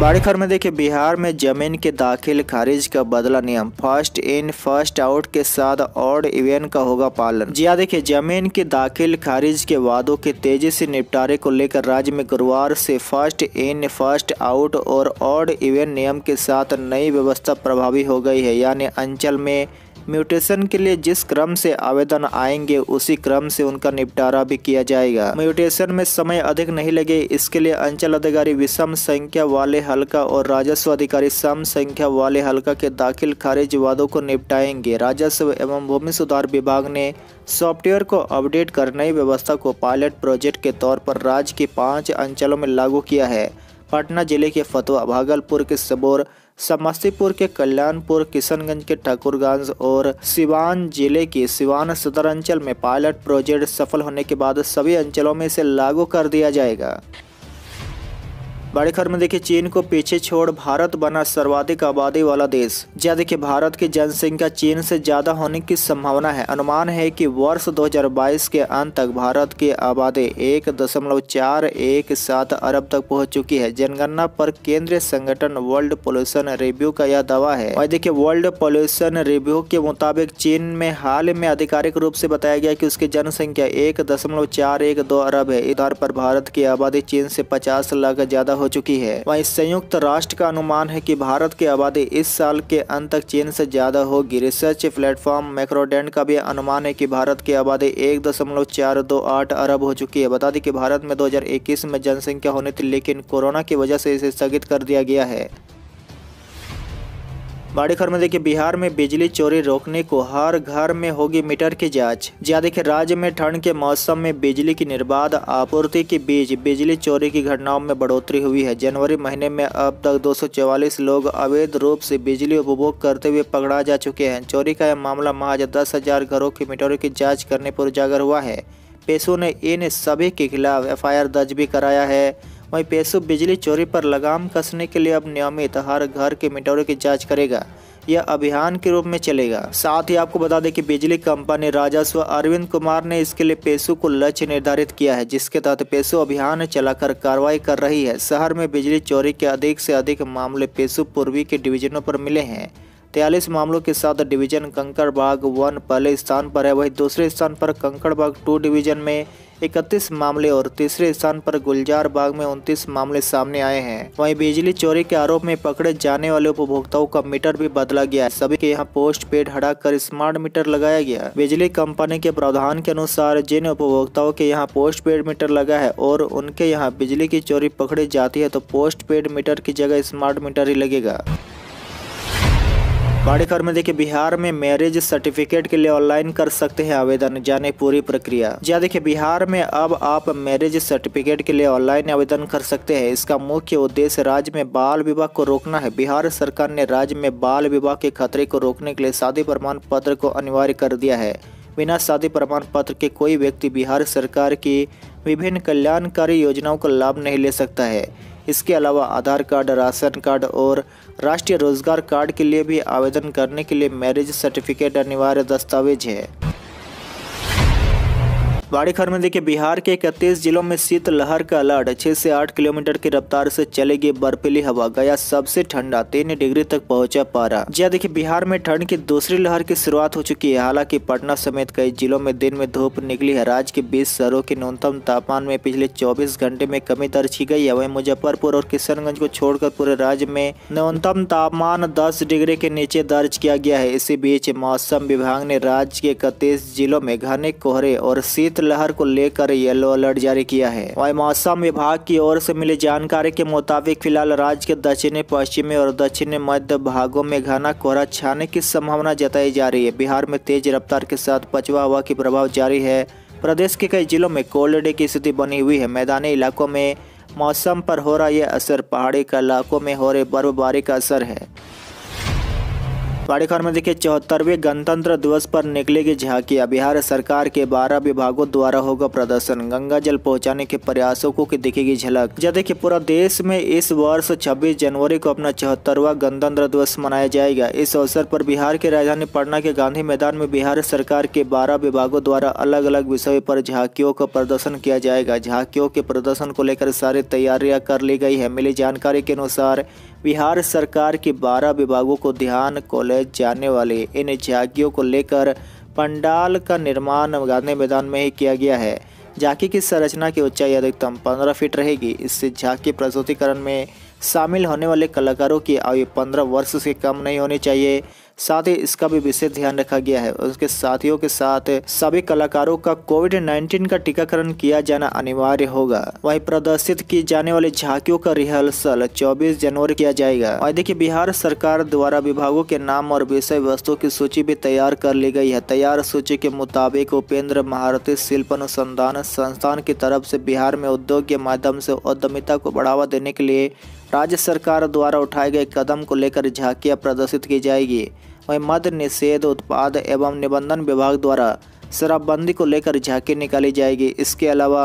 बड़ी खबर में देखिए बिहार में जमीन के दाखिल खारिज का बदला नियम फर्स्ट इन फर्स्ट आउट के साथ ऑड इवेंट का होगा पालन जी हाँ देखिए जमीन के दाखिल खारिज के वादों के तेजी से निपटारे को लेकर राज्य में गुरुवार से फर्स्ट इन फर्स्ट आउट और ऑड इवेंट नियम के साथ नई व्यवस्था प्रभावी हो गई है यानी अंचल में म्यूटेशन के लिए जिस क्रम से आवेदन आएंगे उसी क्रम से उनका निपटारा भी किया जाएगा म्यूटेशन में समय अधिक नहीं लगे इसके लिए अंचल अधिकारी विषम संख्या वाले हल्का और राजस्व अधिकारी सम संख्या वाले हल्का के दाखिल खारिज वादों को निपटाएंगे राजस्व एवं भूमि सुधार विभाग ने सॉफ्टवेयर को अपडेट कर नई व्यवस्था को पायलट प्रोजेक्ट के तौर पर राज्य के पाँच अंचलों में लागू किया है पटना जिले के फतवा भागलपुर के सबोर समस्तीपुर के कल्याणपुर किशनगंज के ठाकुरगंज और सिवान जिले के सिवान सदर अंचल में पायलट प्रोजेक्ट सफल होने के बाद सभी अंचलों में इसे लागू कर दिया जाएगा बड़े खबर में देखिए चीन को पीछे छोड़ भारत बना सर्वाधिक आबादी वाला देश जहाँ देखिये भारत की जनसंख्या चीन से ज्यादा होने की संभावना है अनुमान है कि वर्ष 2022 के अंत तक भारत की आबादी एक दशमलव चार एक सात अरब तक पहुंच चुकी है जनगणना पर केंद्रीय संगठन वर्ल्ड पोल्यूशन रिव्यू का यह दावा है और देखिये वर्ल्ड पॉल्यूशन रिव्यू के मुताबिक चीन में हाल में आधिकारिक रूप से बताया गया की उसकी जनसंख्या एक दशमलव चार एक दो अरब है इधर पर भारत की आबादी चीन से पचास लाख ज्यादा हो चुकी है वहीं संयुक्त राष्ट्र का अनुमान है कि भारत की आबादी इस साल के अंत तक चीन से ज्यादा होगी रिसर्च प्लेटफॉर्म मैक्रोडेंट का भी अनुमान है कि भारत की आबादी एक दशमलव चार दो आठ अरब हो चुकी है बता दें कि भारत में 2021 में जनसंख्या होनी थी लेकिन कोरोना की वजह से इसे स्थगित कर दिया गया है बड़ी खबर में देखिए बिहार में बिजली चोरी रोकने को हर घर में होगी मीटर की जांच जहाँ देखिए राज्य में ठंड के मौसम में बिजली की निर्बाध आपूर्ति के बीच बिजली चोरी की घटनाओं में बढ़ोतरी हुई है जनवरी महीने में अब तक दो लोग अवैध रूप से बिजली उपभोग करते हुए पकड़ा जा चुके हैं चोरी का यह मामला महाज दस हजार घरों की मीटरों की जाँच करने पर उजागर हुआ है पेशों ने इन सभी के खिलाफ एफ दर्ज भी कराया है वहीं पेशु बिजली चोरी पर लगाम कसने के लिए अब नियमित हर घर के मीटरों की जाँच करेगा यह अभियान के रूप में चलेगा साथ ही आपको बता दें कि बिजली कंपनी राजस्व अरविंद कुमार ने इसके लिए पेशु को लक्ष्य निर्धारित किया है जिसके तहत पेशो अभियान चलाकर कार्रवाई कर रही है शहर में बिजली चोरी के अधिक से अधिक मामले पेशो पूर्वी के डिवीजनों पर मिले हैं तैयलीस मामलों के साथ डिवीजन कंकड़बाग वन पहले स्थान पर है वहीं दूसरे स्थान पर कंकड़बाग टू डिवीजन में इकतीस मामले और तीसरे स्थान पर गुलजार बाग में उनतीस मामले सामने आए हैं वहीं बिजली चोरी के आरोप में पकड़े जाने वाले उपभोक्ताओं का मीटर भी बदला गया सभी के यहाँ पोस्ट पेड हटाकर कर स्मार्ट मीटर लगाया गया बिजली कंपनी के प्रावधान के अनुसार जिन उपभोक्ताओं के यहाँ पोस्ट पेड मीटर लगा है और उनके यहाँ बिजली की चोरी पकड़ी जाती है तो पोस्ट पेड मीटर की जगह स्मार्ट मीटर ही लगेगा खबर में देखिए बिहार में मैरिज सर्टिफिकेट के लिए ऑनलाइन कर सकते हैं आवेदन जाने पूरी प्रक्रिया या हाँ, देखिए बिहार में अब आप मैरिज सर्टिफिकेट के लिए ऑनलाइन आवेदन कर सकते हैं इसका मुख्य उद्देश्य राज्य में बाल विवाह को रोकना है बिहार सरकार ने राज्य में बाल विवाह के खतरे को रोकने के लिए शादी प्रमाण पत्र को अनिवार्य कर दिया है बिना शादी प्रमाण पत्र के कोई व्यक्ति बिहार सरकार की विभिन्न कल्याणकारी योजनाओं का लाभ नहीं ले सकता है इसके अलावा आधार कार्ड राशन कार्ड और राष्ट्रीय रोजगार कार्ड के लिए भी आवेदन करने के लिए मैरिज सर्टिफिकेट अनिवार्य दस्तावेज है खबर में देखिए बिहार के इकतीस जिलों में शीतलहर का अलर्ट छह से आठ किलोमीटर की रफ्तार से चलेगी बर्फीली हवा गया सबसे ठंडा तीन डिग्री तक पहुंचा पारा जी देखिए बिहार में ठंड की दूसरी लहर की शुरुआत हो चुकी है हालांकि पटना समेत कई जिलों में दिन में धूप निकली है राज्य के बीस शहरों के न्यूनतम तापमान में पिछले चौबीस घंटे में कमी दर्ज की गई है वही मुजफ्फरपुर और किशनगंज को छोड़कर पूरे राज्य में न्यूनतम तापमान दस डिग्री के नीचे दर्ज किया गया है इसी बीच मौसम विभाग ने राज्य के इकतीस जिलों में घने कोहरे और शीत शीतलहर को लेकर येलो अलर्ट जारी किया है वही मौसम विभाग की ओर से मिली जानकारी के मुताबिक फिलहाल राज्य के दक्षिणी पश्चिमी और दक्षिणी मध्य भागों में घना कोहरा छाने की संभावना जताई जा रही है बिहार में तेज रफ्तार के साथ पछुआ हवा की प्रभाव जारी है प्रदेश के कई जिलों में कोल्ड डे की स्थिति बनी हुई है मैदानी इलाकों में मौसम पर हो रहा यह असर पहाड़ी इलाकों में हो रही बर्फबारी का असर है बाड़ीखर में देखिए चौहत्तरवें गणतंत्र दिवस पर निकलेगी झांकी बिहार सरकार के 12 विभागों द्वारा होगा प्रदर्शन गंगा जल पहुंचाने के प्रयासों को की दिखेगी झलक जब देखिए पूरा देश में इस वर्ष 26 जनवरी को अपना चौहत्तरवा गणतंत्र दिवस मनाया जाएगा इस अवसर पर बिहार की राजधानी पटना के गांधी मैदान में बिहार सरकार के बारह विभागों द्वारा अलग अलग विषयों पर झांकियों का प्रदर्शन किया जाएगा झांकियों के प्रदर्शन को लेकर सारी तैयारियां कर ली गई है मिली जानकारी के अनुसार बिहार सरकार के 12 विभागों को ध्यान कॉलेज जाने वाले इन झाकियों को लेकर पंडाल का निर्माण गांधी मैदान में ही किया गया है झांकी की संरचना की ऊंचाई अधिकतम 15 फीट रहेगी इससे झांकी प्रस्तुतिकरण में शामिल होने वाले कलाकारों की आयु 15 वर्ष से कम नहीं होनी चाहिए साथ ही इसका भी विशेष ध्यान रखा गया है उसके साथियों के साथ सभी कलाकारों का कोविड नाइन्टीन का टीकाकरण किया जाना अनिवार्य होगा वही प्रदर्शित की जाने वाली झांकियों का रिहर्सल चौबीस जनवरी किया जाएगा और देखिए बिहार सरकार द्वारा विभागों के नाम और विषय वस्तुओं की सूची भी तैयार कर ली गई है तैयार सूची के मुताबिक उपेंद्र महारती शिल्प अनुसंधान संस्थान की तरफ से बिहार में उद्योग के माध्यम से उद्यमिता को बढ़ावा देने के लिए राज्य सरकार द्वारा उठाए गए कदम को लेकर झांकियाँ प्रदर्शित की जाएगी वहीं मध्य निषेध उत्पाद एवं निबंधन विभाग द्वारा शराबबंदी को लेकर झांकी निकाली जाएगी इसके अलावा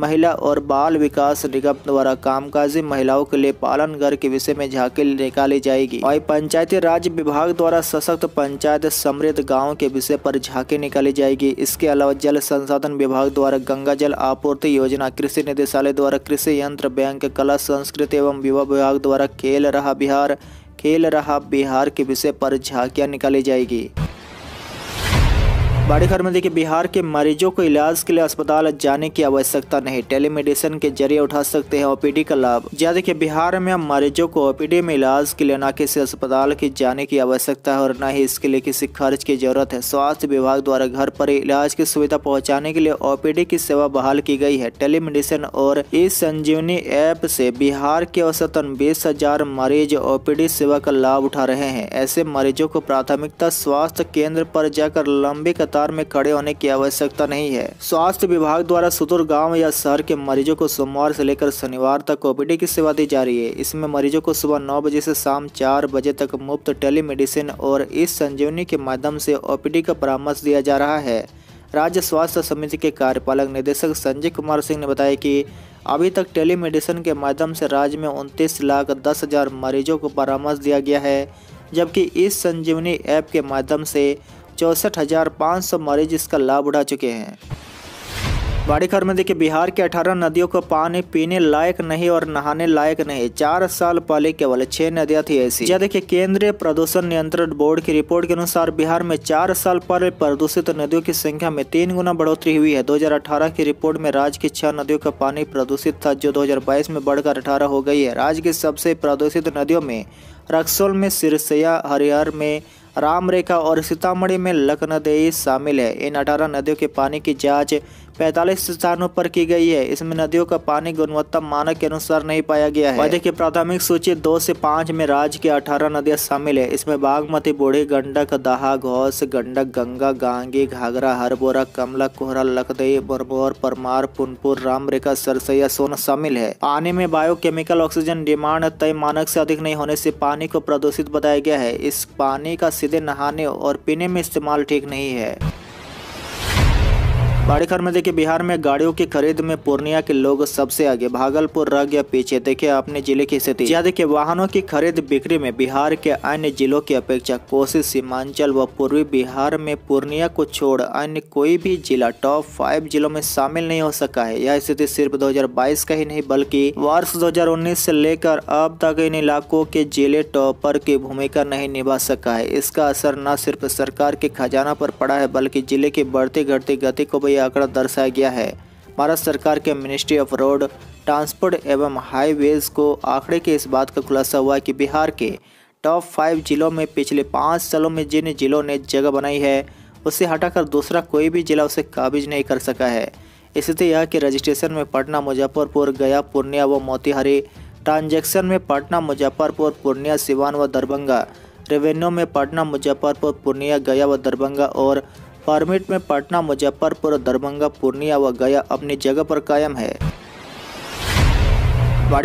महिला और बाल विकास निगम द्वारा कामकाजी महिलाओं के लिए पालन घर के विषय में झांकी निकाली जाएगी वही पंचायती राज विभाग द्वारा सशक्त पंचायत समृद्ध गाँव के विषय पर झांकी निकाली जाएगी इसके अलावा जल संसाधन विभाग द्वारा गंगा जल आपूर्ति योजना कृषि निदेशालय द्वारा कृषि यंत्र बैंक कला संस्कृति एवं युवा विभाग द्वारा खेल रहा बिहार खेल रहा बिहार के विषय पर झांकियां निकाली जाएगी खबर में देखिए बिहार के मरीजों को इलाज के लिए अस्पताल जाने की आवश्यकता नहीं टेलीमेडिसिन के जरिए उठा सकते हैं ओपीडी का लाभ जहाँ देखिए बिहार में अब मरीजों को ओपीडी में इलाज के लिए न किसी अस्पताल के जाने की आवश्यकता है और न ही इसके लिए किसी खर्च की जरूरत है स्वास्थ्य विभाग द्वारा घर पर इलाज की सुविधा पहुँचाने के लिए ओपीडी की सेवा बहाल की गयी है टेलीमेडिसिन और ई संजीवनी ऐप से बिहार के औसतन बीस हजार मरीज ओपीडी सेवा का लाभ उठा रहे हैं ऐसे मरीजों को प्राथमिकता स्वास्थ्य केंद्र पर जाकर लंबे कतार में खड़े होने की आवश्यकता नहीं है स्वास्थ्य विभाग द्वारा सुदूर गांव या शहर के मरीजों को सोमवार से लेकर शनिवार तक ओपीडी की सेवा दी जा रही है इसमें मरीजों को सुबह नौ बजे से शाम चार बजे तक मुफ्त टेलीमेडिसिन और इस संजीवनी के माध्यम से ओपीडी का परामर्श दिया जा रहा है राज्य स्वास्थ्य समिति के कार्यपालक निदेशक संजय कुमार सिंह ने बताया कि अभी तक टेलीमेडिसिन के माध्यम से राज्य में उनतीस लाख दस हज़ार मरीजों को परामर्श दिया गया है जबकि इस संजीवनी ऐप के माध्यम से चौंसठ हजार पाँच सौ मरीज इसका लाभ उठा चुके हैं बड़ी खबर में देखिए बिहार के 18 नदियों का पानी पीने लायक नहीं और नहाने लायक नहीं चार साल पहले केवल छह नदियां थी ऐसी यह देखिए केंद्रीय प्रदूषण नियंत्रण बोर्ड की रिपोर्ट के अनुसार बिहार में चार साल पहले प्रदूषित तो नदियों की संख्या में तीन गुना बढ़ोतरी हुई है 2018 की रिपोर्ट में राज्य की छह नदियों का पानी प्रदूषित था जो दो में बढ़कर अठारह हो गई है राज्य की सबसे प्रदूषित नदियों में रक्सोल में सिरसैया हरिहर में राम रेखा और सीतामढ़ी में लखनदेई शामिल है इन अठारह नदियों के पानी की जाँच पैंतालीस स्थानों पर की गई है इसमें नदियों का पानी गुणवत्ता मानक के अनुसार नहीं पाया गया है राज्य की प्राथमिक सूची दो से पाँच में राज्य की अठारह नदियां शामिल है इसमें बागमती बूढ़ी गंडक दहा घोष गंडक गंगा गांगी घाघरा हरबोरा कमला कोहरा लखदई बरबोर परमार पुनपुर रामरेखा सरसैया सोन शामिल है पानी में बायोकेमिकल ऑक्सीजन डिमांड तय मानक से अधिक नहीं होने से पानी को प्रदूषित बताया गया है इस पानी का सीधे नहाने और पीने में इस्तेमाल ठीक नहीं है बड़ी खबर में देखिए बिहार में गाड़ियों की खरीद में पूर्णिया के लोग सबसे आगे भागलपुर रह गया पीछे देखिए अपने जिले की स्थिति यहाँ देखिए वाहनों की खरीद बिक्री में बिहार के अन्य जिलों की अपेक्षा कोसी सीमांचल व पूर्वी बिहार में पूर्णिया को छोड़ अन्य कोई भी जिला टॉप फाइव जिलों में शामिल नहीं हो सका है यह स्थिति सिर्फ दो का ही नहीं बल्कि वर्ष दो से लेकर अब तक इन इलाकों के जिले टॉपर की भूमिका नहीं निभा सका है इसका असर न सिर्फ सरकार के खजाना पर पड़ा है बल्कि जिले की बढ़ती घटती गति को भी ये आंकड़ा दर्शाया गया है भारत सरकार के मिनिस्ट्री ऑफ रोड ट्रांसपोर्ट एवं हाईवेज को आंकड़े के इस बात का खुलासा हुआ कि बिहार के टॉप फाइव जिलों में पिछले पाँच सालों में जिन जिलों ने जगह बनाई है उसे हटाकर दूसरा कोई भी जिला उसे काबिज नहीं कर सका है स्थिति यह कि रजिस्ट्रेशन में पटना मुजफ्फरपुर गया पूर्णिया व मोतिहारी ट्रांजैक्शन में पटना मुजफ्फरपुर पूर्णिया सिवान व दरभंगा रेवेन्यू में पटना मुजफ्फरपुर पूर्णिया गया व दरभंगा और परमिट में पटना मुजफ्फरपुर दरभंगा पूर्णिया व गया अपनी जगह पर कायम है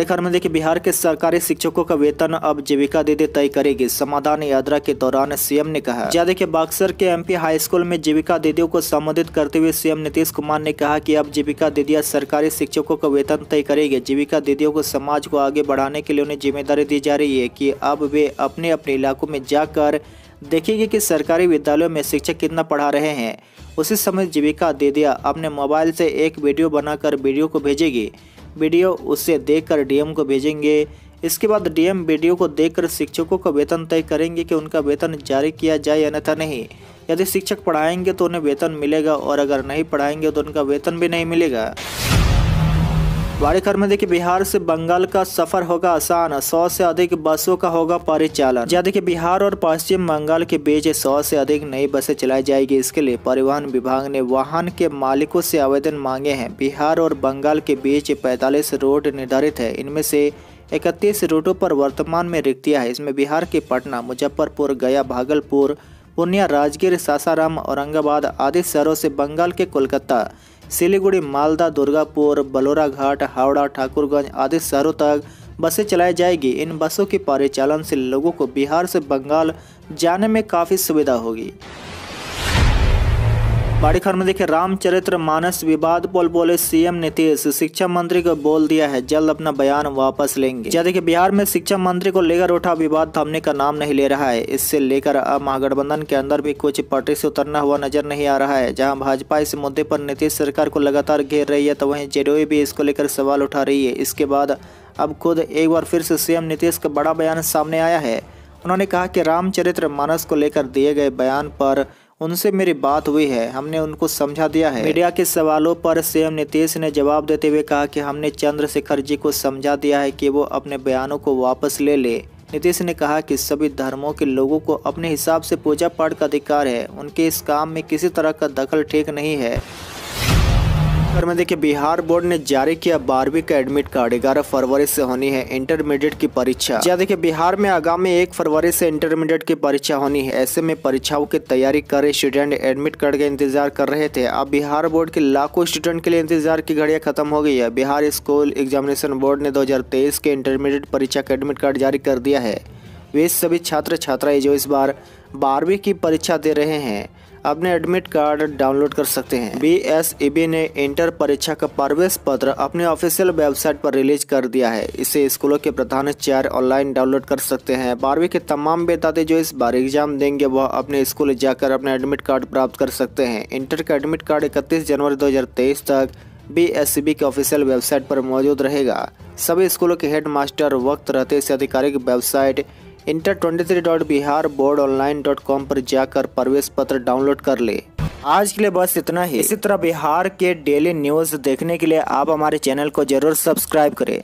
खबर में देखिए बिहार के सरकारी शिक्षकों का वेतन अब जीविका दीदी तय करेगी समाधान यात्रा के दौरान सीएम ने कहा ज्यादा के बाक्सर के एमपी हाई स्कूल में जीविका दीदियों को संबोधित करते हुए सीएम नीतीश कुमार ने कहा कि अब जीविका दीदियां सरकारी शिक्षकों का वेतन तय करेगी जीविका दीदियों को समाज को आगे बढ़ाने के लिए उन्हें जिम्मेदारी दी जा रही है की अब वे अपने अपने इलाकों में जाकर देखिए कि सरकारी विद्यालयों में शिक्षक कितना पढ़ा रहे हैं उसी समय जीविका दीदिया अपने मोबाइल से एक वीडियो बनाकर वीडियो को भेजेगी वीडियो उसे देखकर डीएम को भेजेंगे इसके बाद डीएम वीडियो को देखकर शिक्षकों का वेतन तय करेंगे कि उनका वेतन जारी किया जाए अन्यथा नहीं यदि शिक्षक पढ़ाएंगे तो उन्हें वेतन मिलेगा और अगर नहीं पढ़ाएंगे तो उनका वेतन भी नहीं मिलेगा बड़ी खबर में देखिए बिहार से बंगाल का सफर होगा आसान सौ से अधिक बसों का होगा परिचालन जहाँ देखिए बिहार और पश्चिम बंगाल के बीच सौ से अधिक नई बसें चलाई जाएगी इसके लिए परिवहन विभाग ने वाहन के मालिकों से आवेदन मांगे हैं बिहार और बंगाल के बीच पैंतालीस रोड निर्धारित है इनमें से इकतीस रूटों पर वर्तमान में रिक्तियाँ है इसमें बिहार के पटना मुजफ्फरपुर गया भागलपुर पूर्णिया राजगीर सासाराम औरंगाबाद आदि शहरों से बंगाल के कोलकाता सिलीगुड़ी मालदा दुर्गापुर बलोराघाट हावड़ा ठाकुरगंज आदि शहरों तक बसें चलाई जाएगी इन बसों के परिचालन से लोगों को बिहार से बंगाल जाने में काफ़ी सुविधा होगी बड़ी खबर में देखिए रामचरित्र मानस विवाद पोल बोले सीएम नीतीश शिक्षा मंत्री को बोल दिया है जल्द अपना बयान वापस लेंगे जब देखिए बिहार में शिक्षा मंत्री को लेकर उठा विवाद थमने का नाम नहीं ले रहा है इससे लेकर अब महागठबंधन के अंदर भी कुछ पटरी से उतरना हुआ नजर नहीं आ रहा है जहाँ भाजपा इस मुद्दे पर नीतीश सरकार को लगातार घेर रही है तो वही जेडीयू भी इसको लेकर सवाल उठा रही है इसके बाद अब खुद एक बार फिर से सीएम नीतीश का बड़ा बयान सामने आया है उन्होंने कहा कि रामचरित्र मानस को लेकर दिए गए बयान पर उनसे मेरी बात हुई है हमने उनको समझा दिया है मीडिया के सवालों पर सीएम नीतीश ने जवाब देते हुए कहा कि हमने चंद्रशेखर जी को समझा दिया है कि वो अपने बयानों को वापस ले ले नीतीश ने कहा कि सभी धर्मों के लोगों को अपने हिसाब से पूजा पाठ का अधिकार है उनके इस काम में किसी तरह का दखल ठीक नहीं है खबर में देखिए बिहार बोर्ड ने जारी किया बारहवीं का एडमिट कार्ड ग्यारह फरवरी से होनी है इंटरमीडिएट की परीक्षा या देखिए बिहार में आगामी एक फरवरी से इंटरमीडिएट की परीक्षा होनी है ऐसे में परीक्षाओं की तैयारी कर रहे स्टूडेंट एडमिट कार्ड का इंतजार कर रहे थे अब बिहार बोर्ड के लाखों स्टूडेंट के लिए इंतजार की घड़िया खत्म हो गई है बिहार स्कूल एग्जामिनेशन बोर्ड ने दो के इंटरमीडिएट परीक्षा का एडमिट कार्ड जारी कर दिया है वे सभी छात्र छात्राएं जो इस बार बारहवीं की परीक्षा दे रहे हैं अपने एडमिट कार्ड डाउनलोड कर सकते हैं बी एस ई बी ने इंटर परीक्षा का प्रवेश पत्र अपने ऑफिशियल वेबसाइट पर रिलीज कर दिया है इसे स्कूलों के प्रधान चार ऑनलाइन डाउनलोड कर सकते हैं बारहवीं के तमाम बेताते जो इस बार एग्जाम देंगे वह अपने स्कूल जाकर अपना एडमिट कार्ड प्राप्त कर सकते हैं इंटर का एडमिट कार्ड इकतीस जनवरी दो तक बी एस बी के ऑफिशियल वेबसाइट पर मौजूद रहेगा सभी स्कूलों के हेड मास्टर वक्त रहते इस आधिकारिक website inter twenty three dot Bihar board online dot com पर जाकर प्रवेश पत्र डाउनलोड कर ले आज के लिए बस इतना ही इसी तरह बिहार के डेली न्यूज देखने के लिए आप हमारे चैनल को जरूर सब्सक्राइब करें